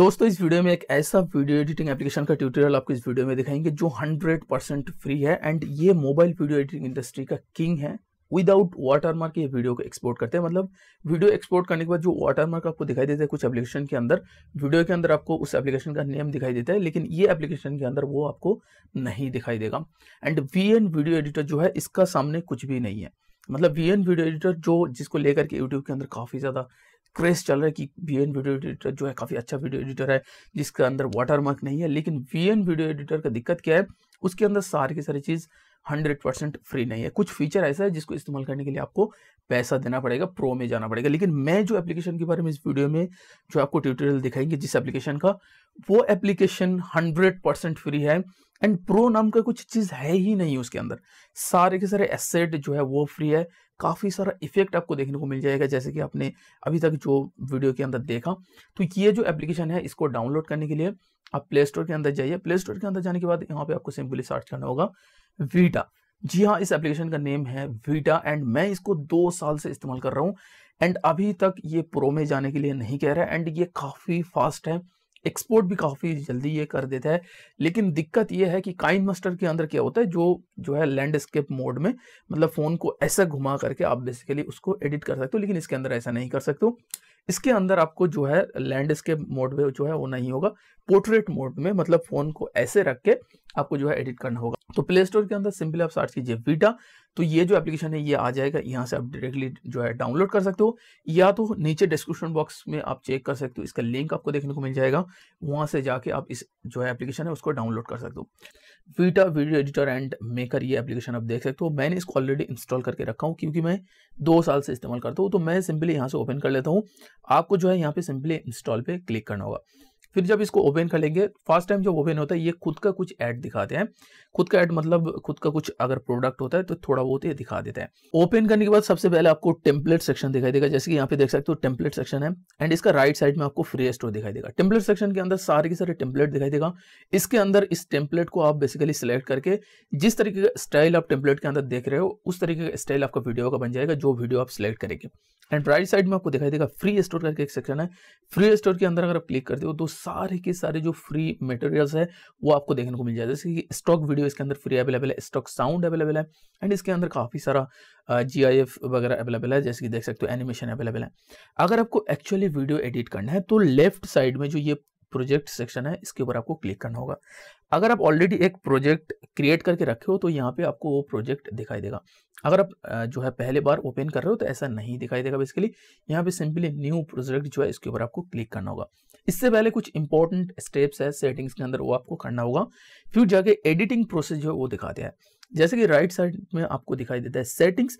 दोस्तों इस वीडियो में एक ऐसा वीडियो एडिटिंग एप्लीकेशन का ट्यूटोरियल आपको इस वीडियो में दिखाएंगे जो 100 परसेंट फ्री है एंड ये मोबाइल वीडियो एडिटिंग इंडस्ट्री का किंग है विदाउट वाटरमार्क ये वीडियो को एक्सपोर्ट करते हैं मतलब वीडियो एक्सपोर्ट करने के बाद जो वाटरमार्क आपको दिखाई देता है कुछ एप्लीकेशन के अंदर वीडियो के अंदर आपको उस एप्लीकेशन का नेम दिखाई देता है लेकिन ये एप्लीकेशन के अंदर वो आपको नहीं दिखाई देगा and V N video editor जो है इसका सामने कुछ भी नहीं है मतलब वी एन वीडियो एडिटर जो जिसको लेकर के यूट्यूब के अंदर काफ़ी ज़्यादा क्रेज चल रहा है कि वी एन वीडियो एडिटर जो है काफ़ी अच्छा वीडियो एडिटर है जिसके अंदर वाटर मार्क नहीं है लेकिन वी एन वीडियो एडिटर का दिक्कत क्या है उसके अंदर सारी की सारी चीज़ हंड्रेड परसेंट फ्री नहीं है कुछ फीचर ऐसा है जिसको इस्तेमाल करने के लिए आपको पैसा देना पड़ेगा प्रो में जाना पड़ेगा लेकिन मैं जो एप्लीकेशन के बारे में इस वीडियो में जो आपको ट्यूटोरियल दिखाएंगे जिस एप्लीकेशन का वो एप्लीकेशन हंड्रेड परसेंट फ्री है एंड प्रो नाम का कुछ चीज़ है ही नहीं उसके अंदर सारे के सारे एसेट जो है वो फ्री है काफ़ी सारा इफेक्ट आपको देखने को मिल जाएगा जैसे कि आपने अभी तक जो वीडियो के अंदर देखा तो ये जो एप्लीकेशन है इसको डाउनलोड करने के लिए आप प्ले स्टोर के अंदर जाइए प्ले स्टोर के अंदर जाने के बाद यहाँ पे आपको सिंपली सर्च करना होगा वीटा जी हाँ इस एप्लीकेशन का नेम है वीटा एंड मैं इसको दो साल से इस्तेमाल कर रहा हूँ एंड अभी तक ये प्रो में जाने के लिए नहीं कह रहा है एंड ये काफ़ी फास्ट है एक्सपोर्ट भी काफ़ी जल्दी ये कर देता है लेकिन दिक्कत ये है कि काइन मस्टर के अंदर क्या होता है जो जो है लैंडस्केप मोड में मतलब फ़ोन को ऐसा घुमा करके आप बेसिकली उसको एडिट कर सकते हो लेकिन इसके अंदर ऐसा नहीं कर सकते हो इसके अंदर आपको जो है लैंडस्केप मोड में जो है वो नहीं होगा पोर्ट्रेट मोड में मतलब फोन को ऐसे रख के आपको जो है एडिट करना होगा तो प्ले स्टोर के अंदर सिंपली आप सर्च कीजिए वीटा तो ये जो एप्लीकेशन है ये आ जाएगा यहाँ से आप डायरेक्टली जो है डाउनलोड कर सकते हो या तो नीचे डिस्क्रिप्शन बॉक्स में आप चेक कर सकते हो इसका लिंक आपको देखने को मिल जाएगा वहां से जाके आप इस जो है एप्लीकेशन है उसको डाउनलोड कर सकते हो Vita video editor and maker ये एप्लीकेशन आप देख सकते हो मैंने इसको ऑलरेडी इंस्टॉल करके रखा हूँ क्योंकि मैं दो साल से इस्तेमाल करता हूँ तो मैं सिंपली यहाँ से ओपन कर लेता हूँ आपको जो है यहाँ पे सिंपली इंस्टॉल पे क्लिक करना होगा फिर जब इसको ओपन कर लेंगे फर्स्ट टाइम जब ओपन होता है ये खुद का कुछ ऐड दिखाते हैं खुद का ऐड मतलब खुद का कुछ अगर प्रोडक्ट होता है तो थोड़ा बहुत ये दिखा देते हैं ओपन करने के बाद सबसे पहले आपको टेम्पलेट सेक्शन दिखाई देगा जैसे कि यहाँ पे देख सकते हो टेम्पलेट सेक्शन है एंड इसका राइट साइड में आपको फ्री स्टोर दिखाई देगा टेम्पलेट सेक्शन के अंदर सारे के सारे टेम्पलेट दिखाई देगा इसके अंदर इस टेम्पलेट को आप बेसिकली सिलेक्ट करके जिस तरीके का स्टाइल आप टेम्पलेट के अंदर देख रहे हो उस तरीके का स्टाइल आपका वीडियो का बन जाएगा जो वीडियो आप सिलेक्ट करेंगे एंड राइट साइड में आपको दिखाई देगा फ्री स्टोर करके एक सेक्शन है फ्री स्टोर के अंदर अगर आप क्लिक करते हो तो सारे के सारे जो फ्री मटेरियल्स है वो आपको देखने को मिल जाएगा जैसे कि स्टॉक वीडियो इसके अंदर फ्री अवेलेबल है स्टॉक साउंड अवेलेबल है एंड इसके अंदर काफ़ी सारा जी आई एफ वगैरह अवेलेबल है जैसे कि देख सकते हो एनिमेशन अवेलेबल है अगर आपको एक्चुअली वीडियो एडिट करना है तो लेफ्ट साइड में जो ये प्रोजेक्ट सेक्शन है इसके ऊपर आपको क्लिक करना होगा अगर आप ऑलरेडी एक प्रोजेक्ट क्रिएट करके रखे हो तो यहाँ पे आपको वो प्रोजेक्ट दिखाई देगा अगर आप जो है पहले बार ओपन कर रहे हो तो ऐसा नहीं दिखाई देगा बेसिकली यहाँ पे सिंपली न्यू प्रोजेक्ट जो है इसके ऊपर आपको क्लिक करना होगा इससे पहले कुछ इंपॉर्टेंट स्टेप्स है सेटिंग्स के अंदर वो आपको करना होगा फिर जाके एडिटिंग प्रोसेस जो है वो दिया है जैसे कि राइट साइड में आपको दिखाई देता है सेटिंग्स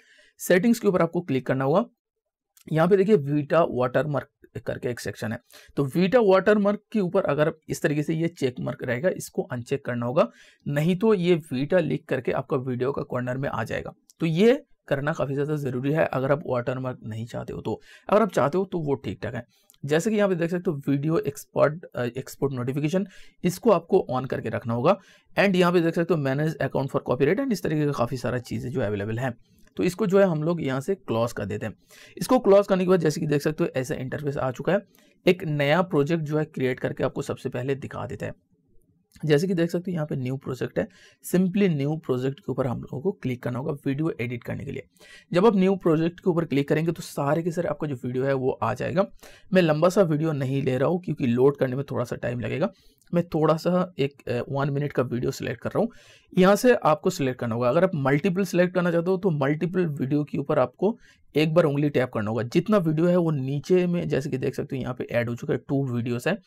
सेटिंग्स के ऊपर आपको क्लिक करना होगा यहाँ पे देखिए वीटा वाटरमार्क करके एक सेक्शन है तो वीटा वाटर मार्क के ऊपर अगर इस तरीके से ये चेक मार्क रहेगा इसको अनचेक करना होगा नहीं तो ये वीटा लिख करके आपका वीडियो का कॉर्नर में आ जाएगा तो ये करना काफ़ी ज़्यादा ज़रूरी है अगर आप वाटर मार्क नहीं चाहते हो तो अगर आप चाहते हो तो वो ठीक ठाक है जैसे कि यहाँ पे देख सकते हो वीडियो एक्सपोर्ट एक्सपोर्ट नोटिफिकेशन इसको आपको ऑन करके रखना होगा एंड यहाँ पे देख सकते हो manage account for copyright and इस तरीके का काफ़ी सारा चीज़ें जो अवेलेबल है तो इसको जो है हम लोग यहाँ से क्लॉज कर देते हैं इसको क्लॉज करने के बाद जैसे कि देख सकते हो ऐसा इंटरफेस आ चुका है एक नया प्रोजेक्ट जो है क्रिएट करके आपको सबसे पहले दिखा देता है जैसे कि देख सकते हो यहाँ पे न्यू प्रोजेक्ट है सिंपली न्यू प्रोजेक्ट के ऊपर हम लोगों को क्लिक करना होगा वीडियो एडिट करने के लिए जब आप न्यू प्रोजेक्ट के ऊपर क्लिक करेंगे तो सारे के सारे आपका जो वीडियो है वो आ जाएगा मैं लंबा सा वीडियो नहीं ले रहा हूँ क्योंकि लोड करने में थोड़ा सा टाइम लगेगा मैं थोड़ा सा एक वन मिनट का वीडियो सिलेक्ट कर रहा हूँ यहाँ से आपको सिलेक्ट करना होगा अगर आप मल्टीपल सिलेक्ट करना चाहते हो तो मल्टीपल वीडियो के ऊपर आपको एक बार उंगली टैप करना होगा जितना वीडियो है वो नीचे में जैसे कि देख सकते हो यहाँ पे ऐड हो चुका है टू वीडियोस है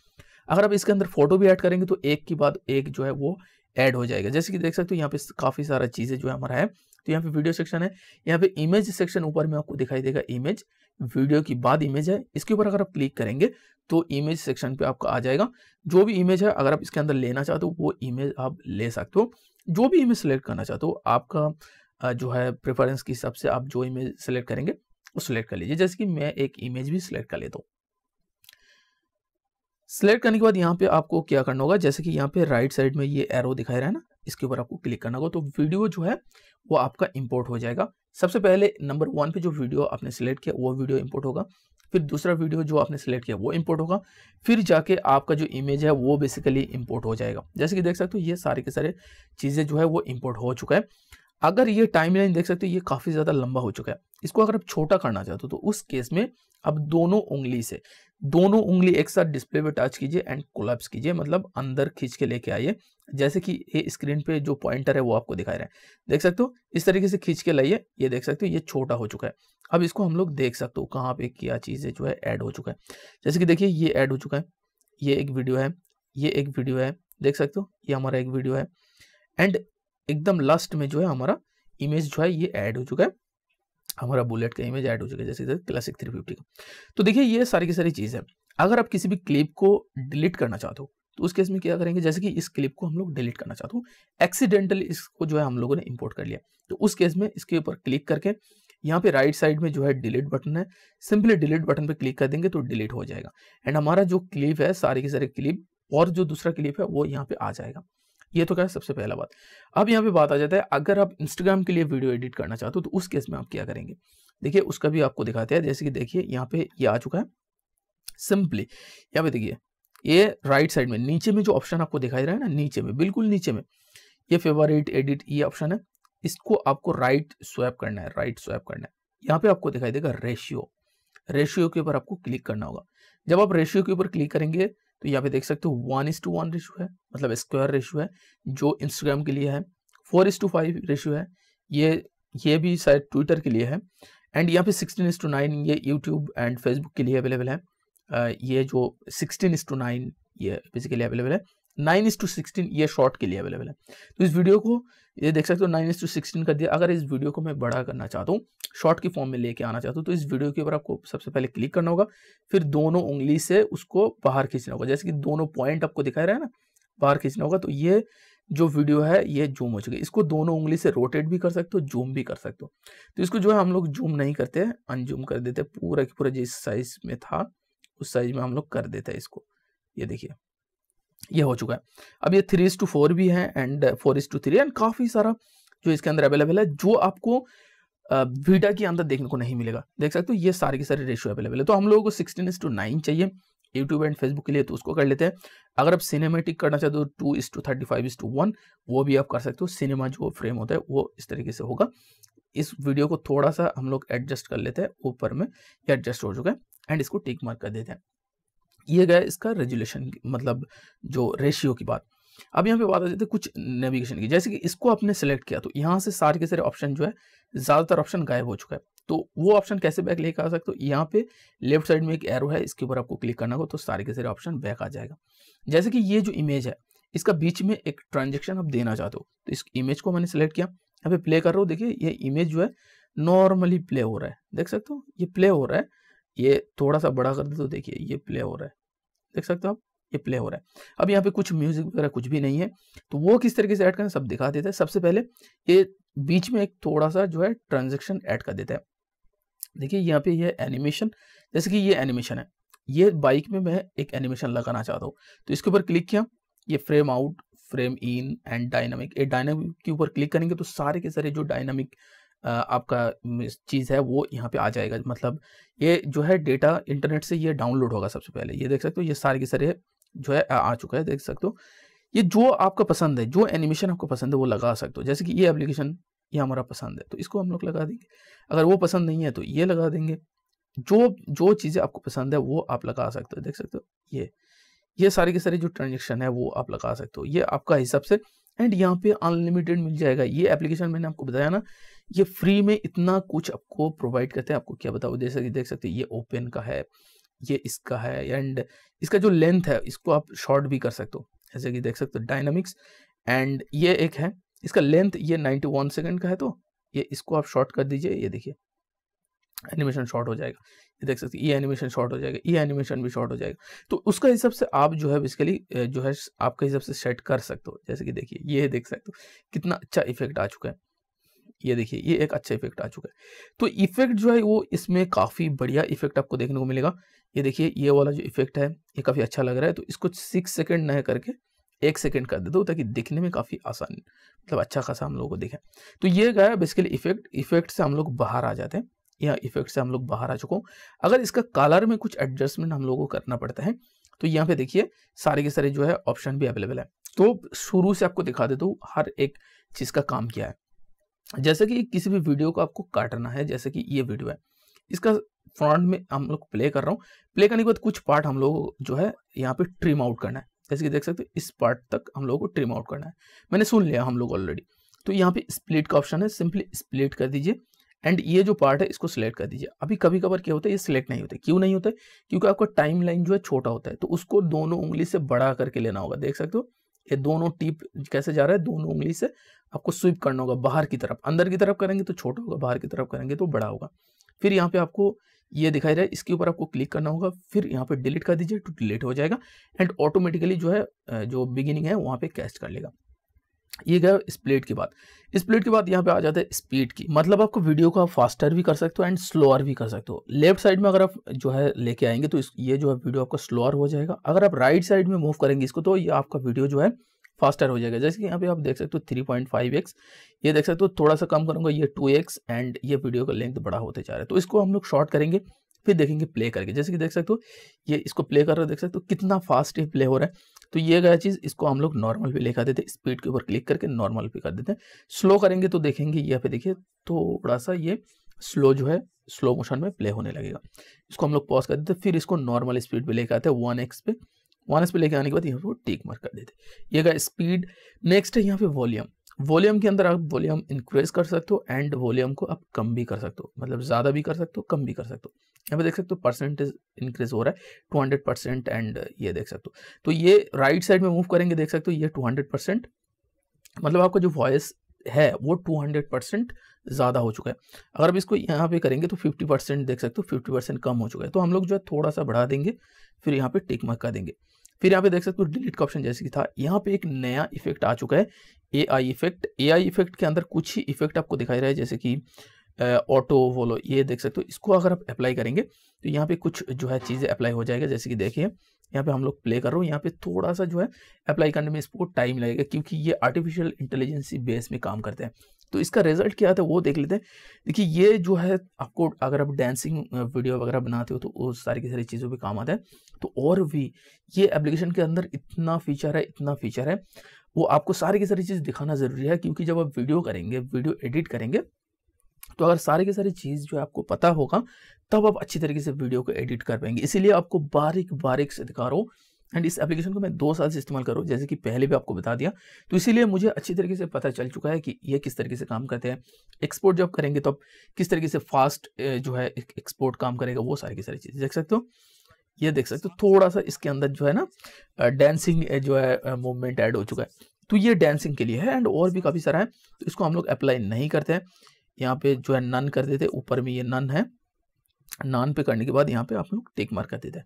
अगर आप इसके अंदर फोटो भी ऐड करेंगे तो एक के बाद एक जो है वो ऐड हो जाएगा जैसे कि देख सकते हो यहाँ पे काफ़ी सारा चीज़ें जो है हमारा है तो यहाँ पे वीडियो सेक्शन है यहाँ पे इमेज सेक्शन ऊपर में आपको दिखाई देगा इमेज वीडियो की बाद इमेज है इसके ऊपर अगर आप क्लिक करेंगे तो इमेज सेक्शन पे आपका आ जाएगा जो भी इमेज है अगर आप इसके अंदर लेना चाहते हो वो इमेज आप ले सकते हो जो भी इमेज सेलेक्ट करना चाहते हो आपका जो है प्रेफरेंस के हिसाब से आप जो इमेज सेलेक्ट करेंगे वो सिलेक्ट कर लीजिए जैसे कि मैं एक इमेज भी सिलेक्ट कर लेता हूँ सिलेक्ट करने के बाद यहाँ पे आपको क्या करना होगा जैसे कि यहाँ पे राइट साइड में ये एरो दिखाई रहा है ना इसके ऊपर आपको क्लिक करना होगा तो वीडियो जो है वो आपका इम्पोर्ट हो जाएगा सबसे पहले नंबर वन पे जो वीडियो आपने सेलेक्ट किया वो वीडियो इम्पोर्ट होगा फिर दूसरा वीडियो जो आपने सेलेक्ट किया वो इम्पोर्ट होगा फिर जाके आपका जो इमेज है वो बेसिकली इम्पोर्ट हो जाएगा जैसे कि देख सकते हो ये सारे के सारे चीज़ें जो है वो इम्पोर्ट हो चुका है अगर ये टाइमलाइन देख सकते हो ये काफ़ी ज़्यादा लंबा हो चुका है इसको अगर आप छोटा करना चाहते हो तो उस केस में अब दोनों उंगली से दोनों उंगली एक साथ डिस्प्ले पे टच कीजिए एंड कोलैप्स कीजिए मतलब अंदर खींच के लेके आइए जैसे कि ये स्क्रीन पे जो पॉइंटर है वो आपको दिखाई रहा है देख सकते हो इस तरीके से खींच के लाइए ये देख सकते हो ये छोटा हो चुका है अब इसको हम लोग देख सकते हो कहाँ पे क्या चीज़ें जो है ऐड हो चुका है जैसे कि देखिए ये ऐड हो चुका है ये एक वीडियो है ये एक वीडियो है देख सकते हो ये हमारा एक वीडियो है एंड एकदम लास्ट में जो है हमारा इमेज जो है ये ऐड हो चुका है हमारा बुलेट का इमेज ऐड हो चुका है जैसे क्लासिक थ्री फिफ्टी का तो देखिए ये सारी की सारी चीज़ है अगर आप किसी भी क्लिप को डिलीट करना चाहते हो तो उस केस में क्या करेंगे जैसे कि इस क्लिप को हम लोग डिलीट करना चाहते हो एक्सीडेंटली इसको जो है हम लोगों ने इम्पोर्ट कर लिया तो उस केस में इसके ऊपर क्लिक करके यहाँ पे राइट साइड में जो है डिलीट बटन है सिंपली डिलीट बटन पे क्लिक कर देंगे तो डिलीट हो जाएगा एंड हमारा जो क्लिप है सारे के सारे क्लिप और जो दूसरा क्लिप है वो यहाँ पे आ जाएगा ये तो क्या है सबसे पहला बात अब यहाँ पे बात आ जाता है अगर आप इंस्टाग्राम के लिए वीडियो एडिट करना चाहते हो तो उस केस में आप क्या करेंगे देखिए उसका भी आपको दिखाते हैं जैसे कि देखिए यहाँ पे ये आ चुका है सिंपली यहाँ पे देखिए ये राइट साइड में नीचे में जो ऑप्शन आपको दिखाई रहा है ना नीचे में बिल्कुल नीचे में ये फेवरेट एडिट ये ऑप्शन है इसको आपको राइट स्वैप करना है राइट स्वैप करना है यहाँ पे आपको दिखाई देगा रेशियो रेशियो के ऊपर आपको क्लिक करना होगा जब आप रेशियो के ऊपर क्लिक करेंगे तो यहाँ पे देख सकते हो one is to one ratio है मतलब स्क्वायर रेशू है जो इंस्टाग्राम के लिए है four is to five ratio है ये ये भी शायद ट्विटर के लिए है एंड यहाँ पे सिक्सटीन इज टू नाइन ये यूट्यूब एंड फेसबुक के लिए अवेलेबल है ये जो सिक्सटीन इज टू नाइन ये बेसिकली अवेलेबल है नाइन इज टू सिक्सटीन ये शॉर्ट के लिए अवेलेबल है तो इस वीडियो को ये देख सकते हो नाइन इज टू सिक्सटीन कर दिया अगर इस वीडियो को मैं बड़ा करना चाहता हूँ शॉर्ट की फॉर्म में लेके आना चाहता हूँ तो इस वीडियो के ऊपर आपको सबसे पहले क्लिक करना होगा फिर दोनों उंगली से उसको बाहर खींचना होगा जैसे कि दोनों पॉइंट आपको दिखाई रहा है ना बाहर खींचना होगा तो ये जो वीडियो है ये जूम हो चुकी है इसको दोनों उंगली से रोटेट भी कर सकते हो जूम भी कर सकते हो तो इसको जो है हम लोग जूम नहीं करते अनजूम कर देते पूरा पूरा जिस साइज में था उस साइज में हम लोग कर देते हैं इसको ये देखिए ये हो चुका है अब ये थ्री इज टू फोर भी है and four is to three and काफ़ी सारा जो इसके अंदर अवेलेबल है जो आपको बीटा uh, के अंदर देखने को नहीं मिलेगा देख सकते हो ये सारे के सारे रेशियो अवेलेबल है तो हम लोगों को सिक्सटीन इज टू नाइन चाहिए यूट्यूब एंड फेसबुक के लिए तो उसको कर लेते हैं अगर आप सिनेमेटिक करना चाहते हो two is to thirty five is to one वो भी आप कर सकते हो सिनेमा जो फ्रेम होता है वो इस तरीके से होगा इस वीडियो को थोड़ा सा हम लोग एडजस्ट कर लेते हैं ऊपर में एडजस्ट हो चुका है एंड इसको टिक मार्क कर देते हैं ये गया इसका रेजुलेशन मतलब जो रेशियो की बात अब यहाँ पे बात आ जाती है कुछ नेविगेशन की जैसे कि इसको आपने सेलेक्ट किया तो यहाँ से सारे के सारे ऑप्शन जो है ज़्यादातर ऑप्शन गायब हो चुका है तो वो ऑप्शन कैसे बैक लेके आ सकते हो यहाँ पे लेफ्ट साइड में एक एरो है इसके ऊपर आपको क्लिक करना हो तो सारे के सारे ऑप्शन बैक आ जाएगा जैसे कि ये जो इमेज है इसका बीच में एक ट्रांजेक्शन आप देना चाहते हो तो इस इमेज को मैंने सेलेक्ट किया यहाँ पे प्ले कर रहा हूँ देखिए ये इमेज जो है नॉर्मली प्ले हो रहा है देख सकते हो ये प्ले हो रहा है ये थोड़ा सा बड़ा कर दे तो देखिए ये प्ले हो रहा है देख सकते हो आप ये प्ले हो रहा है अब यहाँ पे कुछ म्यूजिक वगैरह कुछ भी नहीं है तो वो किस तरीके से ऐड करना सब दिखा देता है सबसे पहले ये बीच में एक थोड़ा सा जो है ट्रांजेक्शन ऐड कर देता है देखिए यहाँ पे ये एनिमेशन जैसे कि ये एनिमेशन है ये बाइक में मैं एक एनिमेशन लगाना चाहता हूँ तो इसके ऊपर क्लिक किया ये frame out frame in and dynamic ये डायनामिक के ऊपर क्लिक करेंगे तो सारे के सारे जो डायनामिक आपका चीज़ है वो यहाँ पे आ जाएगा मतलब ये जो है डेटा इंटरनेट से ये डाउनलोड होगा सबसे पहले ये देख सकते हो ये सारे के सारे जो है आ चुका है देख सकते हो ये जो आपका पसंद है जो एनिमेशन आपको पसंद है वो लगा सकते हो जैसे कि ये एप्लीकेशन ये हमारा पसंद है तो इसको हम लोग लगा देंगे अगर वो पसंद नहीं है तो ये लगा देंगे जो जो चीज़ें आपको पसंद है वो आप लगा सकते हो देख सकते हो ये ये सारे के सारे जो ट्रांजेक्शन है वो आप लगा सकते हो ये आपका हिसाब से एंड यहाँ पे अनलिमिटेड मिल जाएगा ये एप्लीकेशन मैंने आपको बताया ना ये फ्री में इतना कुछ आपको प्रोवाइड करते हैं आपको क्या बताओ जैसे कि देख सकते हैं ये ओपन का है ये इसका है एंड इसका जो लेंथ है इसको आप शॉर्ट भी कर सकते हो जैसे कि देख सकते हो डायनामिक्स एंड ये एक है इसका लेंथ ये वन सेकंड का है तो ये इसको आप शॉर्ट कर दीजिए ये देखिए एनिमेशन शॉर्ट हो जाएगा ये देख सकते हैं ये एनिमेशन शॉर्ट हो जाएगा ये एनिमेशन भी शॉर्ट हो जाएगा तो उसका हिसाब से आप जो है बेसिकली जो है आपके हिसाब से सेट कर सकते हो जैसे कि देखिए ये देख सकते हो कितना अच्छा इफेक्ट आ चुका है ये देखिए ये एक अच्छा इफेक्ट आ चुका है तो इफेक्ट जो है वो इसमें काफ़ी बढ़िया इफेक्ट आपको देखने को मिलेगा ये देखिए ये वाला जो इफेक्ट है ये काफ़ी अच्छा लग रहा है तो इसको सिक्स सेकेंड न करके एक सेकेंड कर दे दो ताकि दिखने में काफ़ी आसान मतलब अच्छा खासा हम लोगों को दिखे तो ये गया बेसिकली इफेक्ट इफेक्ट से हम लोग बाहर आ जाते हैं या इफेक्ट से हम लोग बाहर आ चुके अगर इसका कलर में कुछ एडजस्टमेंट हम लोगों को करना पड़ता है तो यहाँ पे देखिए सारे के सारे जो है ऑप्शन भी अवेलेबल है तो शुरू से आपको दिखा देता हूँ हर एक चीज़ का काम क्या है जैसे कि किसी भी वीडियो को आपको काटना है जैसे कि ये वीडियो है इसका फ्रंट में हम लोग प्ले कर रहा हूँ प्ले करने के बाद कुछ पार्ट हम लोग जो है यहाँ पे ट्रिम आउट करना है जैसे कि देख सकते हो इस पार्ट तक हम लोग को ट्रिम आउट करना है मैंने सुन लिया हम लोग ऑलरेडी तो यहाँ पे स्प्लिट का ऑप्शन है सिंपली स्प्लिट कर दीजिए एंड ये जो पार्ट है इसको सिलेक्ट कर दीजिए अभी कभी कभार क्या होता है ये सिलेक्ट नहीं होते क्यों नहीं होते क्योंकि आपका टाइम लाइन जो है छोटा होता है तो उसको दोनों उंगली से बढ़ा करके लेना होगा देख सकते हो ये दोनों टिप कैसे जा रहा है दोनों उंगली से आपको स्विप करना होगा बाहर की तरफ अंदर की तरफ करेंगे तो छोटा होगा बाहर की तरफ करेंगे तो बड़ा होगा फिर यहाँ पे आपको ये दिखाई रहा है इसके ऊपर आपको क्लिक करना होगा फिर यहाँ पे डिलीट कर दीजिए तो डिलीट हो जाएगा एंड ऑटोमेटिकली जो है जो बिगिनिंग है वहाँ पे कैस्ट कर लेगा ये गया स्प्लिट की बात स्प्लिट के बाद यहाँ पे आ जाता है स्पीड की मतलब आपको वीडियो को आप फास्टर भी कर सकते हो एंड स्लोअर भी कर सकते हो लेफ्ट साइड में अगर आप जो है लेके आएंगे तो ये जो है वीडियो आपका स्लोअर हो जाएगा अगर आप राइट साइड में मूव करेंगे इसको तो ये आपका वीडियो जो है फास्टर हो जाएगा जैसे कि यहाँ पे आप देख सकते हो थ्री पॉइंट फाइव एक्स ये देख सकते हो थोड़ा सा कम करूँगा ये टू एक्स एंड ये वीडियो का लेंथ बड़ा होते जा रहा है तो इसको हम लोग शॉर्ट करेंगे फिर देखेंगे प्ले करके जैसे कि देख सकते हो ये इसको प्ले कर रहे हो देख सकते हो कितना फास्ट ये प्ले हो रहा है तो ये गया चीज़ इसको हम लोग नॉर्मल पे लेकर देते हैं स्पीड के ऊपर क्लिक करके नॉर्मल पे कर देते हैं स्लो करेंगे तो देखेंगे यहाँ पे देखिए थोड़ा सा ये स्लो जो है स्लो मोशन में प्ले होने लगेगा इसको हम लोग पॉज कर देते फिर इसको नॉर्मल स्पीड पे लेकर आते हैं वन एक्स पे वन एक्स पे लेके आने के बाद यहाँ पर टेक मार्क कर देते ये गया स्पीड नेक्स्ट है यहाँ पे वॉल्यूम वॉल्यूम के अंदर आप वॉल्यूम इंक्रीज कर सकते हो एंड वॉल्यूम को आप कम भी कर सकते हो मतलब ज़्यादा भी कर सकते हो कम भी कर सकते हो यहाँ पे देख सकते हो परसेंटेज इंक्रीज हो रहा है टू हंड्रेड परसेंट एंड ये देख सकते हो तो ये राइट right साइड में मूव करेंगे देख सकते हो ये टू हंड्रेड परसेंट मतलब आपका जो वॉइस है वो टू हंड्रेड परसेंट ज़्यादा हो चुका है अगर आप इसको यहाँ पे करेंगे तो फिफ्टी परसेंट देख सकते हो फिफ्टी परसेंट कम हो चुका है तो हम लोग जो है थोड़ा सा बढ़ा देंगे फिर यहाँ पे टिक मक्का देंगे फिर यहाँ पे देख सकते हो डिलीट का ऑप्शन जैसे कि था यहाँ पे एक नया इफेक्ट आ चुका है ए I effect A I effect के अंदर कुछ ही इफेक्ट आपको दिखाई रहा है जैसे कि ऑटो वोलो ये देख सकते हो इसको अगर आप अप्लाई करेंगे तो यहाँ पे कुछ जो है चीज़ें अप्लाई हो जाएगा जैसे कि देखिए यहाँ पे हम लोग प्ले कर रहे हो यहाँ पे थोड़ा सा जो है अप्लाई करने में इसको टाइम लगेगा क्योंकि ये आर्टिफिशियल इंटेलिजेंसी बेस में काम करते हैं तो इसका रिजल्ट क्या था है वो देख लेते हैं देखिए ये जो है आपको अगर आप डांसिंग वीडियो वगैरह बनाते हो तो उस सारी की सारी चीज़ों पे काम आता है तो और भी ये एप्लीकेशन के अंदर इतना फीचर है इतना फीचर है वो आपको सारी की सारी चीज़ दिखाना ज़रूरी है क्योंकि जब आप वीडियो करेंगे वीडियो एडिट करेंगे तो अगर सारी की सारी चीज़ जो है आपको पता होगा तब आप अच्छी तरीके से वीडियो को एडिट कर पाएंगे इसीलिए आपको बारीक बारीक से दिखा रहा हूँ एंड इस एप्लीकेशन को मैं दो साल से इस्तेमाल करूँ जैसे कि पहले भी आपको बता दिया तो इसीलिए मुझे अच्छी तरीके से पता चल चुका है कि ये किस तरीके से काम करते हैं एक्सपोर्ट जब करेंगे तो आप किस तरीके से फास्ट जो है एक्सपोर्ट काम करेगा वो सारी की सारी चीजें देख सकते हो ये देख सकते हो थोड़ा सा इसके अंदर जो है ना डांसिंग जो है मूवमेंट ऐड हो चुका है तो ये डांसिंग के लिए है एंड और भी काफ़ी सारा है तो इसको हम लोग अप्लाई नहीं करते हैं यहाँ पे जो है नन कर देते ऊपर में ये नन है नान पे करने के बाद यहाँ पे आप लोग टेक मार कर देते हैं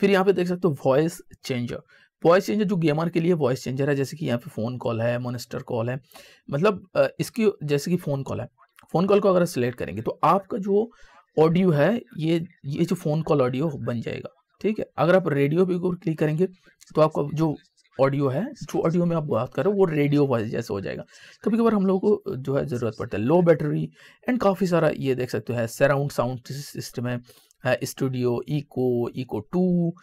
फिर यहाँ पे देख सकते हो वॉइस चेंजर वॉइस चेंजर जो गेमर के लिए वॉइस चेंजर है जैसे कि यहाँ पे फ़ोन कॉल है मोनिस्टर कॉल है मतलब इसकी जैसे कि फ़ोन कॉल है फ़ोन कॉल को अगर सिलेक्ट करेंगे तो आपका जो ऑडियो है ये ये जो फ़ोन कॉल ऑडियो बन जाएगा ठीक है अगर आप रेडियो पे क्लिक करेंगे तो आपका जो ऑडियो है जो ऑडियो में आप बात करो वो रेडियो वॉइस जैसे हो जाएगा कभी कभार हम लोगों को जो है ज़रूरत पड़ता है लो बैटरी एंड काफ़ी सारा ये देख सकते हो सराउंड साउंड सिस्टम है studio echo echo two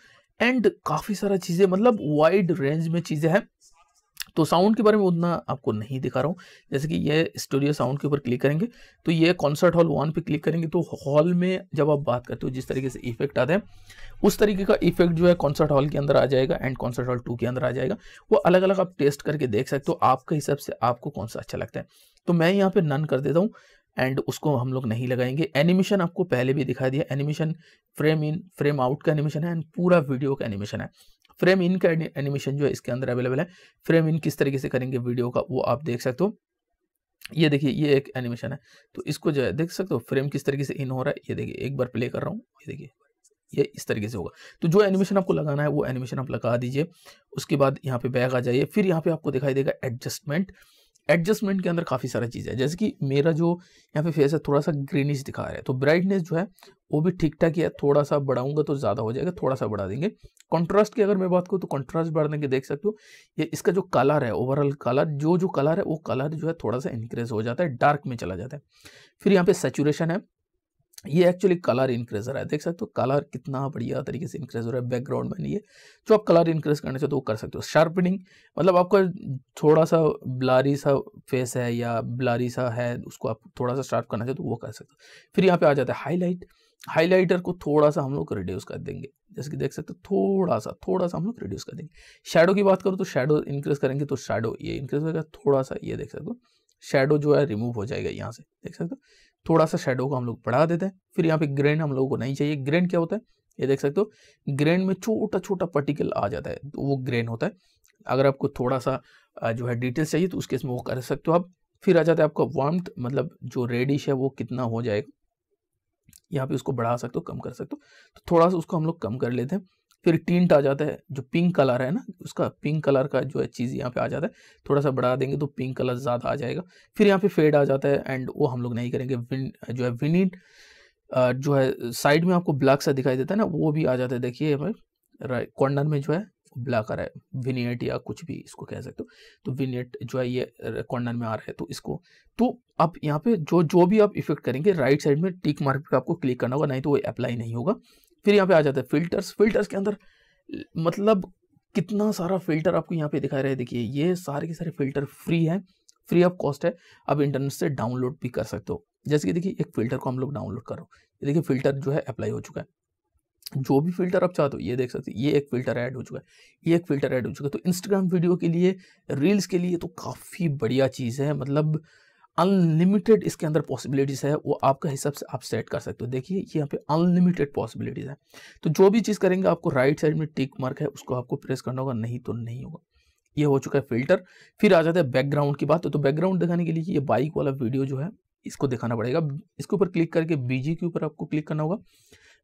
and काफ़ी सारा चीज़ें मतलब वाइड रेंज में चीज़ें हैं तो साउंड के बारे में उतना आपको नहीं दिखा रहा हूँ जैसे कि ये स्टूडियो साउंड के ऊपर क्लिक करेंगे तो ये कॉन्सर्ट हॉल वन पे क्लिक करेंगे तो हॉल में जब आप बात करते हो जिस तरीके से इफेक्ट आता है उस तरीके का इफेक्ट जो है कॉन्सर्ट हॉल के अंदर आ जाएगा एंड कॉन्सर्ट हॉल टू के अंदर आ जाएगा वो अलग अलग आप टेस्ट करके देख सकते हो आपके हिसाब से आपको कौन सा अच्छा लगता है तो मैं यहाँ पर नन कर देता हूँ एंड उसको हम लोग नहीं लगाएंगे एनिमेशन आपको पहले भी दिखा दिया animation frame in frame out का एनिमेशन है एंड पूरा वीडियो का एनिमेशन है फ्रेम इन का एनिमेशन जो है इसके अंदर अवेलेबल है फ्रेम इन किस तरीके से करेंगे वीडियो का वो आप देख सकते हो ये देखिए ये एक एनिमेशन है तो इसको जो है देख सकते हो फ्रेम किस तरीके से इन हो रहा है ये देखिए एक बार प्ले कर रहा हूँ ये देखिए ये इस तरीके से होगा तो जो एनिमेशन आपको लगाना है वो एनिमेशन आप लगा दीजिए उसके बाद यहाँ पे बैग आ जाइए फिर यहाँ पे आपको दिखाई देगा एडजस्टमेंट एडजस्टमेंट के अंदर काफ़ी सारा चीज़ है जैसे कि मेरा जो यहाँ पे फेस है थोड़ा सा ग्रीनिश दिखा रहा है तो ब्राइटनेस जो है वो भी ठीक ठाक ही है थोड़ा सा बढ़ाऊंगा तो ज़्यादा हो जाएगा थोड़ा सा बढ़ा देंगे कॉन्ट्रास्ट की अगर मैं बात करूँ तो कॉन्ट्रास्ट बढ़ने के देख सकते हो ये इसका जो कलर है ओवरऑल कलर जो जो कलर है वो कलर जो है थोड़ा सा इंक्रीज हो जाता है डार्क में चला जाता है फिर यहाँ पे सेचुरेशन है ये एक्चुअली कलर इंक्रेजर हो रहा है देख सकते हो कलर कितना बढ़िया तरीके से इंक्रेज हो रहा है बैकग्राउंड में ये जो आप कलर इंक्रेज करना चाहते हो वो कर सकते हो शार्पनिंग मतलब आपका थोड़ा सा ब्लारी सा फेस है या ब्लारी सा है उसको आप थोड़ा सा शार्प करना चाहते हो तो वो कर सकते हो फिर यहाँ पे आ जाता है हाईलाइट हाईलाइटर को थोड़ा सा हम लोग रिड्यूस कर देंगे जैसे कि देख सकते हो थोड़ा सा थोड़ा सा हम लोग रिड्यूस कर देंगे शेडो की बात करो तो शेडो इंक्रीज करेंगे तो शेडो ये इंक्रीज होगा थोड़ा सा ये देख सकते हो शेडो जो है रिमूव हो जाएगा यहाँ से देख सकते हो थोड़ा सा शेडो को हम लोग बढ़ा देते हैं फिर यहाँ पे ग्रेन हम लोगों को नहीं चाहिए ग्रेन क्या होता है ये देख सकते हो ग्रेन में छोटा छोटा पर्टिकल आ जाता है तो वो ग्रेन होता है अगर आपको थोड़ा सा जो है डिटेल्स चाहिए तो उसके इसमें वो कर सकते हो आप फिर आ जाता है आपका वार्म मतलब जो रेडिश है वो कितना हो जाएगा यहाँ पे उसको बढ़ा सकते हो कम कर सकते हो तो थोड़ा सा उसको हम लोग कम कर लेते हैं फिर टिंट आ जाता है जो पिंक कलर है ना उसका पिंक कलर का जो है चीज़ यहाँ पे आ जाता है थोड़ा सा बढ़ा देंगे तो पिंक कलर ज़्यादा आ जाएगा फिर यहाँ पे फेड आ जाता है एंड वो हम लोग नहीं करेंगे विन जो है विनीड जो है साइड में आपको ब्लैक सा दिखाई देता है ना वो भी आ जाता है देखिए राइट कॉर्नर में जो है ब्लैक आ रहा है विनियट या कुछ भी इसको कह सकते हो तो विनियट जो है ये कॉर्नर में आ रहा है तो इसको तो आप यहाँ पे जो जो भी आप इफेक्ट करेंगे राइट साइड में टिक मार्क पे आपको क्लिक करना होगा नहीं तो वो अप्लाई नहीं होगा फिर यहाँ पे आ जाता है फिल्टर्स फिल्टर्स के अंदर मतलब कितना सारा फिल्टर आपको यहाँ पे दिखाई रहे हैं देखिए ये सारे के सारे फिल्टर फ्री है फ्री ऑफ कॉस्ट है आप इंटरनेट से डाउनलोड भी कर सकते हो जैसे कि देखिए एक फिल्टर को हम लोग डाउनलोड करो ये देखिए फिल्टर जो है अप्लाई हो चुका है जो भी फिल्टर आप चाहते हो ये देख सकते हो ये एक फिल्टर ऐड हो चुका है ये एक फिल्टर ऐड हो चुका है तो इंस्टाग्राम वीडियो के लिए रील्स के लिए तो काफ़ी बढ़िया चीज़ है मतलब अनलिमिटेड इसके अंदर पॉसिबिलिटीज़ है वो आपके हिसाब से आप सेट कर सकते हो देखिए यहाँ पे अनलिमिटेड पॉसिबिलिटीज़ है तो जो भी चीज़ करेंगे आपको राइट साइड में टिक मार्क है उसको आपको प्रेस करना होगा नहीं तो नहीं होगा ये हो चुका है फिल्टर फिर आ जाता है बैकग्राउंड की बात तो बैकग्राउंड तो दिखाने के लिए ये बाइक वाला वीडियो जो है इसको दिखाना पड़ेगा इसके ऊपर क्लिक करके बीजी के ऊपर आपको क्लिक करना होगा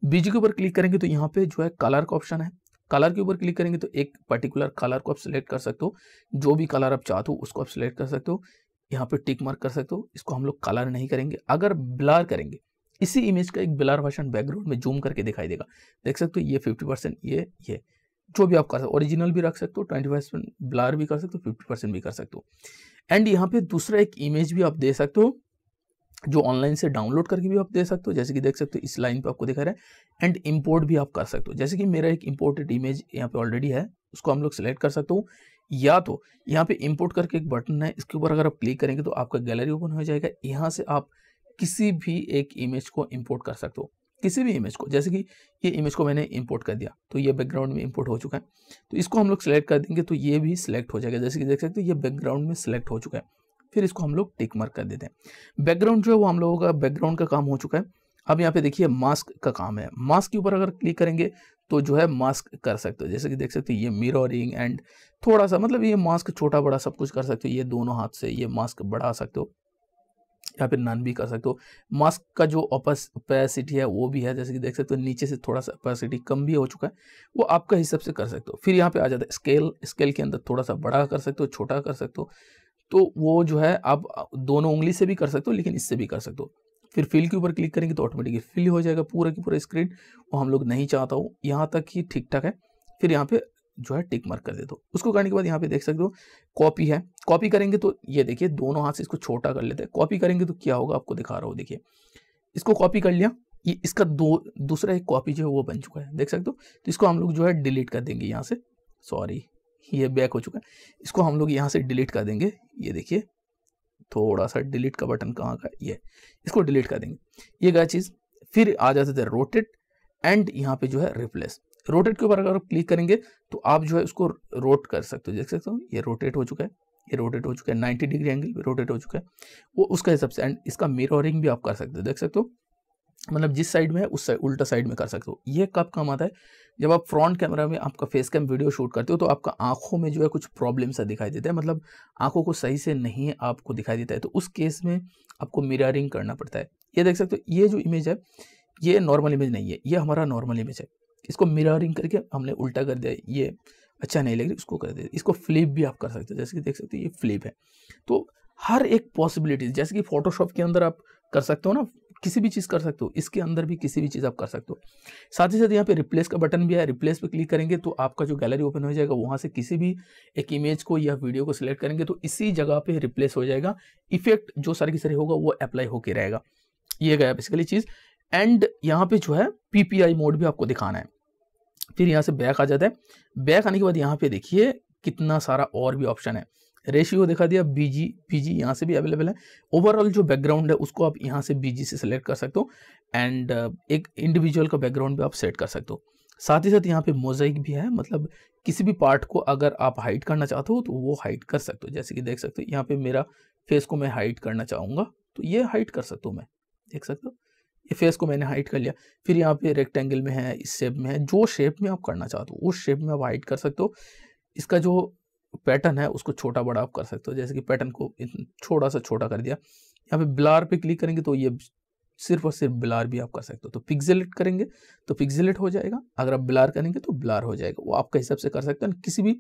बीजी के ऊपर क्लिक करेंगे तो यहाँ पे जो है कलर का ऑप्शन है कलर के ऊपर क्लिक करेंगे तो एक पर्टिकुलर कलर को आप सिलेक्ट कर सकते हो जो भी कलर आप चाहते हो उसको आप सिलेक्ट कर सकते हो यहाँ पे टिक मार्क कर सकते हो इसको हम लोग कलर नहीं करेंगे अगर ब्लर करेंगे इसी इमेज का एक ब्लर वर्षन बैकग्राउंड में जूम करके दिखाई देगा देख सकते हो ये फिफ्टी परसेंट ये ये जो भी आप कर सकते हो ओरिजिनल भी रख सकते हो ट्वेंटी परसेंट ब्लर भी कर सकते हो फिफ्टी परसेंट भी कर सकते हो एंड यहाँ पे दूसरा एक इमेज भी आप दे सकते हो जो ऑनलाइन से डाउनलोड करके भी आप दे सकते हो जैसे कि देख सकते हो इस लाइन पे आपको दिखा रहा है एंड इंपोर्ट भी आप कर सकते हो जैसे कि मेरा एक इंपोर्टेड इमेज यहाँ पे ऑलरेडी है उसको हम लोग सिलेक्ट कर सकते हो या तो यहाँ पे इंपोर्ट करके एक बटन है इसके ऊपर अगर आप क्लिक करेंगे तो आपका गैलरी ओपन हो जाएगा यहाँ से आप किसी भी एक इमेज को इंपोर्ट कर सकते हो किसी भी इमेज को जैसे कि ये इमेज को मैंने इंपोर्ट कर दिया तो ये बैकग्राउंड में इंपोर्ट हो चुका है तो इसको हम लोग सेलेक्ट कर देंगे तो ये भी सिलेक्ट हो जाएगा जैसे कि देख सकते हो ये बैकग्राउंड में सिलेक्ट हो चुका है फिर इसको हम लोग टिक मार्क कर देते हैं बैकग्राउंड जो है वो हम लोगों का बैकग्राउंड का काम हो चुका है अब यहाँ पे देखिए मास्क का काम है मास्क के ऊपर अगर क्लिक करेंगे तो जो है मास्क कर सकते हो जैसे कि देख सकते हो ये मिररिंग एंड थोड़ा सा मतलब ये मास्क छोटा बड़ा सब कुछ कर सकते हो ये दोनों हाथ से ये मास्क बढ़ा सकते हो या फिर नन भी कर सकते हो मास्क का जो ओपेसिटी है वो भी है जैसे कि देख सकते हो नीचे से थोड़ा सा ओपेसिटी कम भी हो चुका है वो आपका हिसाब से कर सकते हो फिर यहाँ पे आ जाता है स्केल स्केल के अंदर थोड़ा सा बड़ा कर सकते हो छोटा कर सकते हो तो वो जो है आप दोनों उंगली से भी कर सकते हो लेकिन इससे भी कर सकते हो फिर फिल के ऊपर क्लिक करेंगे तो ऑटोमेटिकली फिल हो जाएगा पूरा की पूरा स्क्रीन वो हम लोग नहीं चाहता हूँ यहाँ तक ही ठीक ठाक है फिर यहाँ पे जो है टिक मार्क कर दे दो उसको करने के बाद यहाँ पे देख सकते हो कॉपी है कॉपी करेंगे तो ये देखिए दोनों हाथ से इसको छोटा कर लेते हैं कॉपी करेंगे तो क्या होगा आपको दिखा रहा हूँ देखिए इसको कॉपी कर लिया ये इसका दो दूसरा एक कॉपी जो है वो बन चुका है देख सकते हो तो इसको हम लोग जो है डिलीट कर देंगे यहाँ से सॉरी ये बैक हो चुका है इसको हम लोग यहाँ से डिलीट कर देंगे ये देखिए थोड़ा सा डिलीट का बटन कहाँ का ये इसको डिलीट कर देंगे ये गया चीज़ फिर आ जाते थे रोटेट एंड यहाँ पे जो है रिप्लेस रोटेट के ऊपर अगर आप क्लिक करेंगे तो आप जो है उसको रोट कर सकते हो देख सकते हो ये रोटेट हो चुका है ये रोटेट हो चुका है 90 डिग्री एंगल पे रोटेट हो चुका है वो उसका हिसाब से एंड इसका मिररिंग भी आप कर सकते हो देख सकते हो मतलब जिस साइड में है उस साइड उल्टा साइड में कर सकते हो ये कब काम आता है जब आप फ्रंट कैमरा में आपका फेस कैम वीडियो शूट करते हो तो आपका आंखों में जो है कुछ प्रॉब्लम सा दिखाई देता है मतलब आंखों को सही से नहीं आपको दिखाई देता है तो उस केस में आपको मिररिंग करना पड़ता है ये देख सकते हो ये जो इमेज है ये नॉर्मल इमेज नहीं है ये हमारा नॉर्मल इमेज है इसको मिररिंग करके हमने उल्टा कर दिया ये अच्छा नहीं लग रही उसको कर दिया इसको फ्लिप भी आप कर सकते हो जैसे कि देख सकते हो ये फ्लिप है तो हर एक पॉसिबिलिटीज जैसे कि फोटोशॉप के अंदर आप कर सकते हो ना किसी भी चीज़ कर सकते हो इसके अंदर भी किसी भी चीज़ आप कर सकते हो साथ ही साथ यहाँ पे रिप्लेस का बटन भी है रिप्लेस पे क्लिक करेंगे तो आपका जो गैलरी ओपन हो जाएगा वहाँ से किसी भी एक इमेज को या वीडियो को सिलेक्ट करेंगे तो इसी जगह पे रिप्लेस हो जाएगा इफेक्ट जो सारे की सारी होगा वो अप्लाई होकर रहेगा ये गया बेसिकली चीज़ एंड यहाँ पे जो है पी मोड भी आपको दिखाना है फिर यहाँ से बैक आ जाता है बैक आने के बाद यहाँ पे देखिए कितना सारा और भी ऑप्शन है रेशियो दिखा दिया बी जी यहाँ से भी अवेलेबल है ओवरऑल जो बैकग्राउंड है उसको आप यहाँ से बी जी से सेलेक्ट कर सकते हो एंड uh, एक इंडिविजुअल का बैकग्राउंड भी आप सेट कर सकते हो साथ ही साथ यहाँ पे मोजाइक भी है मतलब किसी भी पार्ट को अगर आप हाइट करना चाहते हो तो वो हाइट कर सकते हो जैसे कि देख सकते हो यहाँ पे मेरा फेस को मैं हाइट करना चाहूँगा तो ये हाइट कर सकता हूँ मैं देख सकते हो ये फेस को मैंने हाइट कर लिया फिर यहाँ पे रेक्टेंगल में है इस शेप में है जो शेप में आप करना चाहते हो उस शेप में आप हाइट कर सकते हो इसका जो पैटर्न है उसको छोटा बड़ा आप कर सकते हो जैसे कि पैटर्न को छोटा सा छोटा कर दिया यहाँ पे ब्लार पे क्लिक करेंगे तो ये सिर्फ और सिर्फ ब्लार भी आप कर सकते हो तो पिक्जलेट करेंगे तो पिक्जलेट हो जाएगा अगर आप ब्लार करेंगे तो ब्लार हो जाएगा वो आपका हिसाब से कर सकते हो किसी भी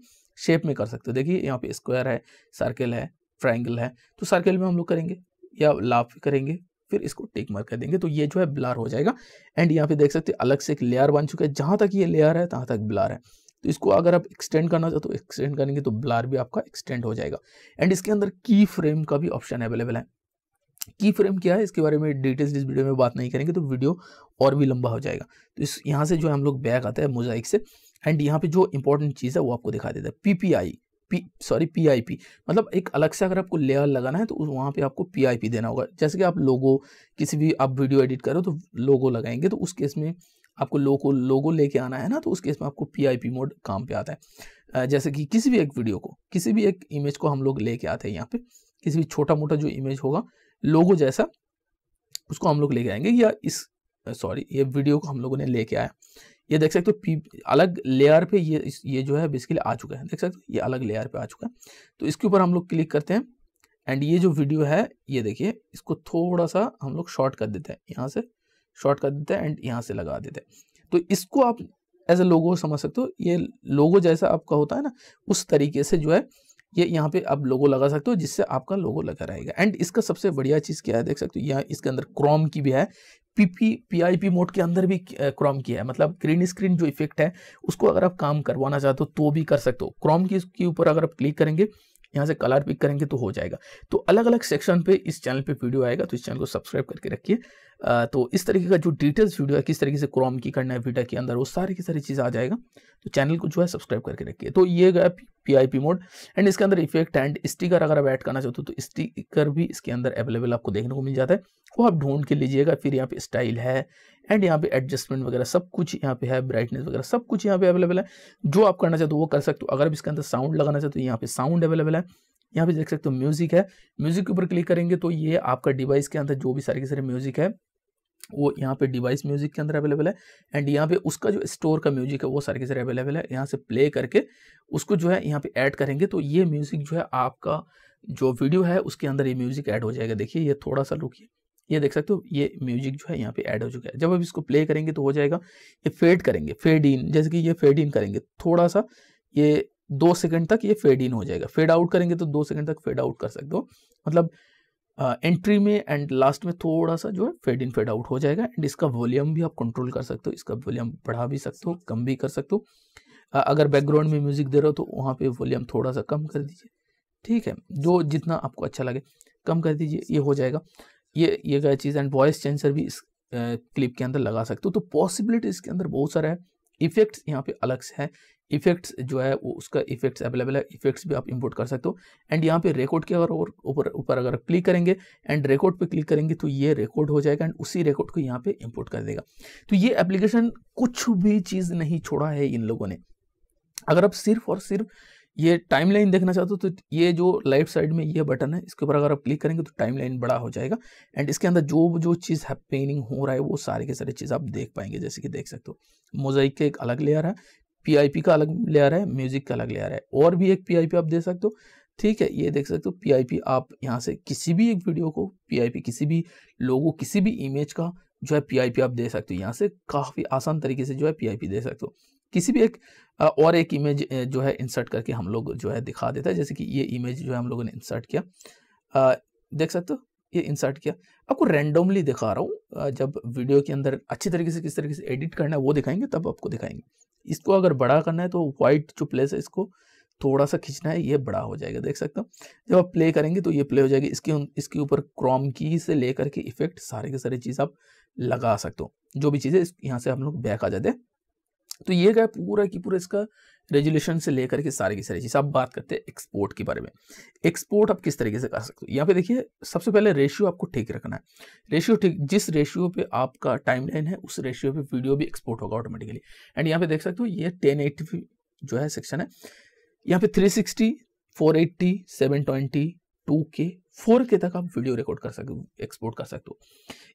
शेप में कर सकते हो देखिए यहाँ पे स्क्वायर है सर्कल है ट्राइंगल है तो सर्कल में हम लोग करेंगे या लाफ करेंगे फिर इसको टेक मार कर देंगे तो ये जो है ब्लार हो जाएगा एंड यहाँ पे देख सकते हैं अलग से एक लेयर बन चुका है जहाँ तक ये लेयर है तहाँ तक ब्लार है तो इसको अगर आप एक्सटेंड करना चाहते हो एक्सटेंड करेंगे तो ब्लार भी आपका एक्सटेंड हो जाएगा एंड इसके अंदर की फ्रेम का भी ऑप्शन अवेलेबल है की फ्रेम क्या है इसके बारे में डिटेल्स इस वीडियो में बात नहीं करेंगे तो वीडियो और भी लंबा हो जाएगा तो इस यहाँ से जो हम लोग बैक आते हैं मोजाइक से एंड यहाँ पे जो इंपॉर्टेंट चीज़ है वो आपको दिखा देता है पी पी सॉरी पी मतलब एक अलग से अगर आपको लेयर लगाना है तो वहाँ पे आपको पी देना होगा जैसे कि आप लोगो किसी भी आप वीडियो एडिट करो तो लोगो लगाएंगे तो उस केस में आपको लोगो लोगो लेके आना है ना तो उस केस में आपको पी मोड काम पे आता है जैसे कि किसी भी एक वीडियो को किसी भी एक इमेज को हम लोग लेके आते हैं यहाँ पे किसी भी छोटा मोटा जो इमेज होगा लोगो जैसा उसको हम लोग लेके आएंगे या इस सॉरी ये वीडियो को हम लोगों ने लेके आया ये देख सकते हो पी अलग लेयर पे ये ये जो है बेसिकली आ चुका है देख सकते हो ये अलग लेयर पे आ चुका है तो इसके ऊपर हम लोग क्लिक करते हैं एंड ये जो वीडियो है ये देखिए इसको थोड़ा सा हम लोग शॉर्ट कर देते हैं यहाँ से शॉर्ट कर देते हैं एंड यहाँ से लगा देते हैं तो इसको आप एज ए लोगो समझ सकते हो ये लोगो जैसा आपका होता है ना उस तरीके से जो है ये यहाँ पे आप लोगो लगा सकते हो जिससे आपका लोगो लगा रहेगा एंड इसका सबसे बढ़िया चीज़ क्या है देख सकते हो यहाँ इसके अंदर क्रोम की भी है पीपी पीआईपी मोड के अंदर भी क्रोम की है मतलब ग्रीन स्क्रीन जो इफेक्ट है उसको अगर आप काम करवाना चाहते हो तो भी कर सकते हो क्रोम की के ऊपर अगर आप क्लिक करेंगे यहाँ से कलर पिक करेंगे तो हो जाएगा तो अलग अलग सेक्शन पर इस चैनल पर वीडियो आएगा तो इस चैनल को सब्सक्राइब करके रखिए तो इस तरीके का जो डिटेल्स वीडियो है किस तरीके से क्रोम की करना है वीडा के अंदर वो सारी की सारी चीज़ आ जाएगा तो चैनल को जो है सब्सक्राइब करके रखिए तो ये गया P I P mode and इसके अंदर इफेक्ट एंड स्टिकर अगर आप ऐड करना चाहते हो तो स्टिकर भी इसके अंदर अवेलेबल आपको देखने को मिल जाता है वो आप ढूंढ के लीजिएगा फिर यहाँ पे स्टाइल है एंड यहाँ पे एडजस्टमेंट वगैरह सब कुछ यहाँ पे है ब्राइटनेस वगैरह सब कुछ यहाँ पे अवेलेबल है जो आप करना चाहते हो वो कर सकते हो अगर आप इसके अंदर साउंड लगाना चाहते हो तो यहाँ पे साउंड अवेलेबल है यहाँ पे देख सकते हो म्यूजिक है म्यूजिक के ऊपर क्लिक करेंगे तो ये आपका डिवाइस के अंदर जो भी सारे के सारे म्यूजिक है वो यहाँ पे डिवाइस म्यूजिक के अंदर अवेलेबल है एंड यहाँ पे उसका जो स्टोर का म्यूजिक है वो सारे के सारे अवेलेबल है यहाँ से प्ले करके उसको जो है यहाँ पे ऐड करेंगे तो ये म्यूजिक जो है आपका जो वीडियो है उसके अंदर ये म्यूजिक ऐड हो जाएगा देखिए ये थोड़ा सा रुकिए ये देख सकते हो ये म्यूजिक जो है यहाँ पे ऐड हो चुका है जब अब इसको प्ले करेंगे तो हो जाएगा ये फेड करेंगे फेड इन जैसे कि ये फेड इन करेंगे थोड़ा सा ये दो सेकंड तक ये फेड इन हो जाएगा फेड आउट करेंगे तो दो सेकंड तक फेड आउट कर सकते हो मतलब एंट्री में एंड लास्ट में थोड़ा सा जो है फेड इन फेड आउट हो जाएगा एंड इसका वॉल्यूम भी आप कंट्रोल कर सकते हो इसका वॉल्यूम बढ़ा भी सकते हो कम भी कर सकते हो अगर बैकग्राउंड में म्यूजिक दे रहे हो तो वहाँ पे वॉल्यूम थोड़ा सा कम कर दीजिए ठीक है जो जितना आपको अच्छा लगे कम कर दीजिए ये हो जाएगा ये ये क्या चीज़ एंड वॉइस चेंसर भी इस क्लिप के अंदर लगा सकते हो तो पॉसिबिलिटी इसके अंदर बहुत सारा है इफेक्ट्स यहाँ पे अलग से है इफेक्ट्स जो है वो उसका इफेक्ट्स अवेलेबल है इफेक्ट्स भी आप इंपोर्ट कर सकते हो एंड यहाँ पे रिकॉर्ड के अगर और ऊपर ऊपर अगर क्लिक करेंगे एंड रिकॉर्ड पे क्लिक करेंगे तो ये रिकॉर्ड हो जाएगा एंड उसी रिकॉर्ड को यहाँ पे इंपोर्ट कर देगा तो ये एप्लीकेशन कुछ भी चीज़ नहीं छोड़ा है इन लोगों ने अगर आप सिर्फ और सिर्फ ये लाइन देखना चाहते हो तो ये जो लाइफ साइड में ये बटन है इसके ऊपर अगर आप क्लिक करेंगे तो लाइन बड़ा हो जाएगा एंड इसके अंदर जो जो चीज़ हैपनिंग हो रहा है वो सारे के सारी चीज़ आप देख पाएंगे जैसे कि देख सकते हो मोजाइक का एक अलग लेयर है पीआईपी का अलग लेयर है म्यूजिक का अलग लेयर है और भी एक पीआईपी आप दे सकते हो ठीक है ये देख सकते हो पीआईपी आप यहाँ से किसी भी एक वीडियो को पीआईपी किसी भी लोगो किसी भी इमेज का जो है पीआईपी आप दे सकते हो यहाँ से काफ़ी आसान तरीके से जो है पीआईपी दे सकते हो किसी भी एक और एक इमेज जो है इंसर्ट करके हम लोग जो है दिखा देता है जैसे कि ये इमेज जो है हम लोगों ने इंसर्ट किया आ, देख सकते हो ये इंसर्ट किया आपको रैंडमली दिखा रहा हूँ जब वीडियो के अंदर अच्छी तरीके से किस तरीके से एडिट करना है वो दिखाएंगे तब आपको दिखाएंगे इसको अगर बड़ा करना है तो वाइट जो प्लेस है इसको थोड़ा सा खींचना है ये बड़ा हो जाएगा देख सकते हो जब आप प्ले करेंगे तो ये प्ले हो जाएगी इसके इसके ऊपर क्रॉम की से लेकर के इफेक्ट सारे के सारे चीज़ आप लगा सकते हो जो भी चीज़ें यहाँ से हम लोग बैक आ जाते हैं तो ये क्या पूरा की पूरा इसका रेजुलेशन से लेकर के सारे की सारी चीज़ आप बात करते हैं एक्सपोर्ट के बारे में एक्सपोर्ट आप किस तरीके से कर सकते हो यहाँ पे देखिए सबसे पहले रेशियो आपको ठीक रखना है रेशियो ठीक जिस रेशियो पे आपका टाइमलाइन है उस रेशियो पे वीडियो भी एक्सपोर्ट होगा ऑटोमेटिकली एंड यहाँ पे देख सकते हो ये टेन जो है सेक्शन है यहाँ पे three sixty four eighty seven twenty two K four K तक आप वीडियो रिकॉर्ड कर सकते हो एक्सपोर्ट कर सकते हो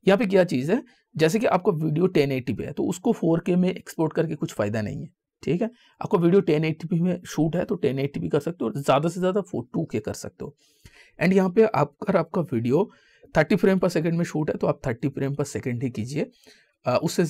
यहाँ पे क्या चीज़ है जैसे कि आपका वीडियो टेन एटी पे है तो उसको फोर के में एक्सपोर्ट करके कुछ फ़ायदा नहीं है ठीक है आपको वीडियो 1080p में शूट है तो 1080p कर सकते हो और ज़्यादा से ज़्यादा फोर टू के कर सकते हो एंड यहाँ पे आप अगर आपका वीडियो 30 फ्रेम पर सेकंड में शूट है तो आप 30 फ्रेम पर सेकंड ही कीजिए उससे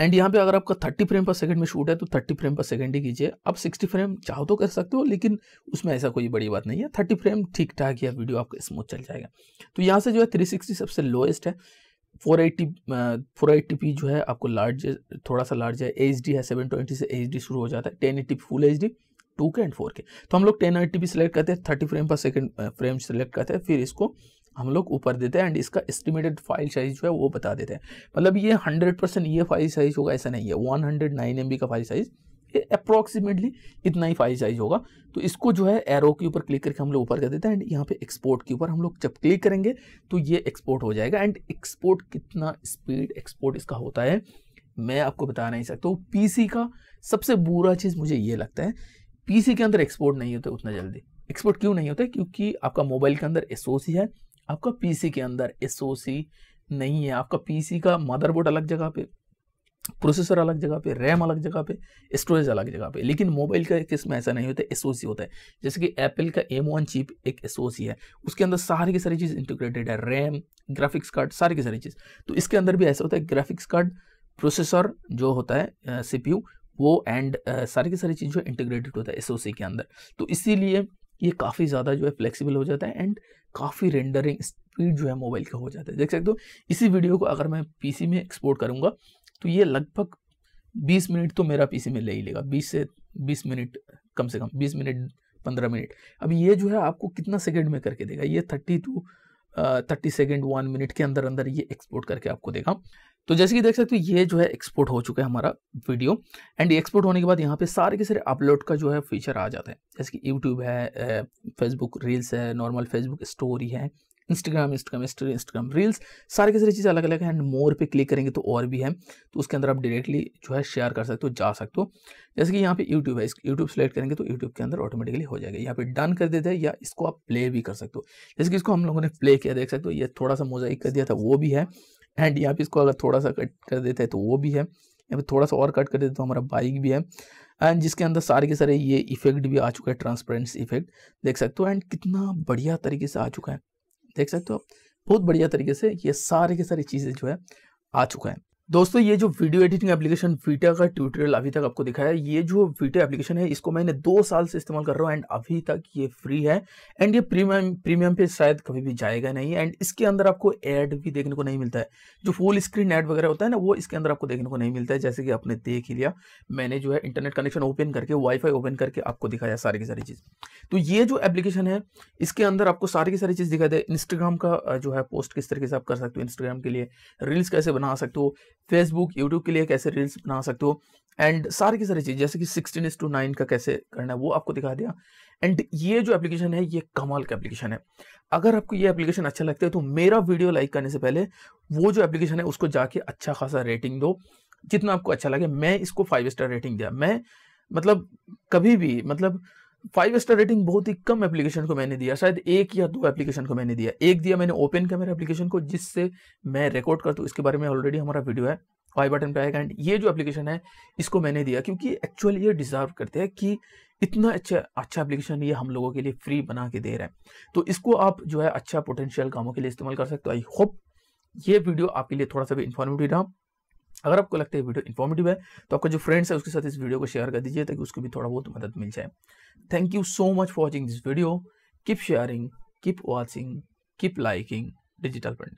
एंड यहाँ पे अगर आपका 30 फ्रेम पर सेकंड में शूट है तो 30 फ्रेम पर सेकंड ही कीजिए आप 60 फ्रेम चाहो तो कर सकते हो लेकिन उसमें ऐसा कोई बड़ी बात नहीं है 30 फ्रेम ठीक ठाक या वीडियो आपका स्मूथ चल जाएगा तो यहाँ से जो है 360 सबसे लोएस्ट है 480 पी जो है आपको लार्ज थोड़ा सा लार्ज है एच है सेवन से एच शुरू हो जाता है ten full H D two K and four K तो हम लोग टेन एट्टी सेलेक्ट करते हैं थर्टी फ्रेम पर सेकेंड फ्रेम सेलेक्ट करते हैं फिर इसको हम लोग ऊपर देते हैं एंड इसका एस्टिमेटेड फाइल साइज जो है वो बता देते हैं मतलब ये हंड्रेड परसेंट ये फाइल साइज होगा ऐसा नहीं है one hundred nine M B का फाइल साइज़ ये अप्रॉक्सीमेटली इतना ही फाइल साइज होगा तो इसको जो है एरो के ऊपर क्लिक करके हम लोग ऊपर कर देते हैं एंड यहाँ पे एक्सपोर्ट के ऊपर हम लोग जब क्लिक करेंगे तो ये एक्सपोर्ट हो जाएगा एंड एक्सपोर्ट कितना स्पीड एक्सपोर्ट इसका होता है मैं आपको बता नहीं सकता हूँ सी का सबसे बुरा चीज़ मुझे ये लगता है सी के अंदर एक्सपोर्ट नहीं होता उतना जल्दी एक्सपोर्ट क्यों नहीं होता क्योंकि आपका मोबाइल के अंदर एस है आपका पीसी के अंदर एसओसी नहीं है आपका पीसी का मदरबोर्ड अलग जगह पे प्रोसेसर अलग जगह पे रैम अलग जगह पे स्टोरेज अलग जगह पे लेकिन मोबाइल का केस में ऐसा नहीं होता एस होता है जैसे कि एप्पल का एम वन चिप एक एस है उसके अंदर सारी की सारी चीज़ इंटीग्रेटेड है रैम ग्राफिक्स कार्ड सारी की सारी चीज़ तो इसके अंदर भी ऐसा होता है ग्राफिक्स कार्ड प्रोसेसर जो होता है सी वो एंड सारी की सारी चीज़ जो इंटीग्रेटेड होता है एस के अंदर तो इसीलिए ये काफ़ी ज़्यादा जो है फ्लेक्सिबल हो जाता है एंड काफ़ी रेंडरिंग स्पीड जो है मोबाइल का हो जाता है देख सकते हो इसी वीडियो को अगर मैं पी में एक्सपोर्ट करूँगा तो ये लगभग बीस मिनट तो मेरा पी में ले ही लेगा बीस से बीस मिनट कम से कम बीस मिनट पंद्रह मिनट अब ये जो है आपको कितना सेकेंड में करके देगा ये thirty to thirty second one minute के अंदर अंदर ये एक्सपोर्ट करके आपको देगा तो जैसे कि देख सकते हो ये जो है एक्सपोर्ट हो चुका है हमारा वीडियो एंड एक्सपोर्ट होने के बाद यहाँ पे सारे के सारे अपलोड का जो है फीचर आ जाता है जैसे कि यूट्यूब है फेसबुक रील्स है नॉर्मल फेसबुक स्टोरी है Instagram Instagram story Instagram reels सारे के सारी चीज़ अलग अलग है एंड मोर पे क्लिक करेंगे तो और भी है तो उसके अंदर आप डायरेक्टली जो है शेयर कर सकते हो जा सकते हो जैसे कि यहाँ पे यूट्यूब है यूट्यूब सेलेक्ट करेंगे तो यूट्यूब के अंदर ऑटोमेटिकली हो जाएगा यहाँ पे डन कर देते हैं या इसको आप प्ले भी कर सकते हो जैसे कि इसको हम लोगों ने प्ले किया देख सकते हो ये थोड़ा सा मोजाइक कर दिया था वो भी है एंड यहाँ पे इसको अगर थोड़ा सा कट कर देते हैं तो वो भी है यहाँ पे थोड़ा सा और कट कर देते तो हमारा बाइक भी है एंड जिसके अंदर सारे के सारे ये इफेक्ट भी आ चुका है ट्रांसपेरेंसी इफेक्ट देख सकते हो एंड कितना बढ़िया तरीके से आ चुका है देख सकते हो बहुत बढ़िया तरीके से ये सारे के सारी चीज़ें जो है आ चुका है दोस्तों ये जो वीडियो एडिटिंग एप्लीकेशन वीटा का ट्यूटोरियल अभी तक आपको दिखाया है ये जो वीटा एप्लीकेशन है इसको मैंने दो साल से इस्तेमाल कर रहा हूँ एंड अभी तक ये फ्री है एंड ये प्रीमियम प्रीमियम पे शायद कभी भी जाएगा नहीं एंड इसके अंदर आपको एड भी देखने को नहीं मिलता है जो फुल स्क्रीन एड वगैरह होता है ना वो इसके अंदर आपको देखने को नहीं मिलता है जैसे कि आपने देख ही लिया मैंने जो है इंटरनेट कनेक्शन ओपन करके वाईफाई ओपन करके आपको दिखाया सारी की सारी चीज़ तो ये जो एप्लीकेशन है इसके अंदर आपको सारी की सारी चीज़ दिखाई दे इंस्टाग्राम का जो है पोस्ट किस तरीके से आप कर सकते हो इंस्टाग्राम के लिए रील्स कैसे बना सकते हो फेसबुक यूट्यूब के लिए कैसे रील्स बना सकते हो एंड सारी की सारी चीज़ जैसे कि सिक्सटीन इज टू नाइन का कैसे करना है वो आपको दिखा दिया एंड ये जो एप्लीकेशन है ये कमाल का एप्लीकेशन है अगर आपको ये एप्लीकेशन अच्छा लगता है तो मेरा वीडियो लाइक करने से पहले वो जो एप्लीकेशन है उसको जाके अच्छा खासा रेटिंग दो जितना आपको अच्छा लगे मैं इसको फाइव स्टार रेटिंग दिया मैं मतलब कभी भी मतलब फाइव स्टार रेटिंग बहुत ही कम एप्लीकेशन को मैंने दिया शायद एक या दो एप्लीकेशन को मैंने दिया एक दिया मैंने ओपन कैमरा एप्लीकेशन को जिससे मैं रिकॉर्ड करता हूँ इसके बारे में ऑलरेडी हमारा वीडियो है आई बटन पे आएगा एंड ये जो एप्लीकेशन है इसको मैंने दिया क्योंकि एक्चुअल ये डिजर्व करते हैं कि इतना अच्छा अच्छा एप्लीकेशन ये हम लोगों के लिए फ्री बना के दे रहे हैं तो इसको आप जो है अच्छा पोटेंशियल कामों के लिए इस्तेमाल कर सकते हो आई होप ये वीडियो आपके लिए थोड़ा सा भी इन्फॉर्मेटिव रहा अगर आपको लगता है वीडियो इन्फॉर्मेटिव है तो आपका जो फ्रेंड्स है उसके साथ इस वीडियो को शेयर कर दीजिए ताकि उसको भी थोड़ा बहुत मदद मिल जाए thank you so much for watching this video keep sharing keep watching keep liking Digital Pandit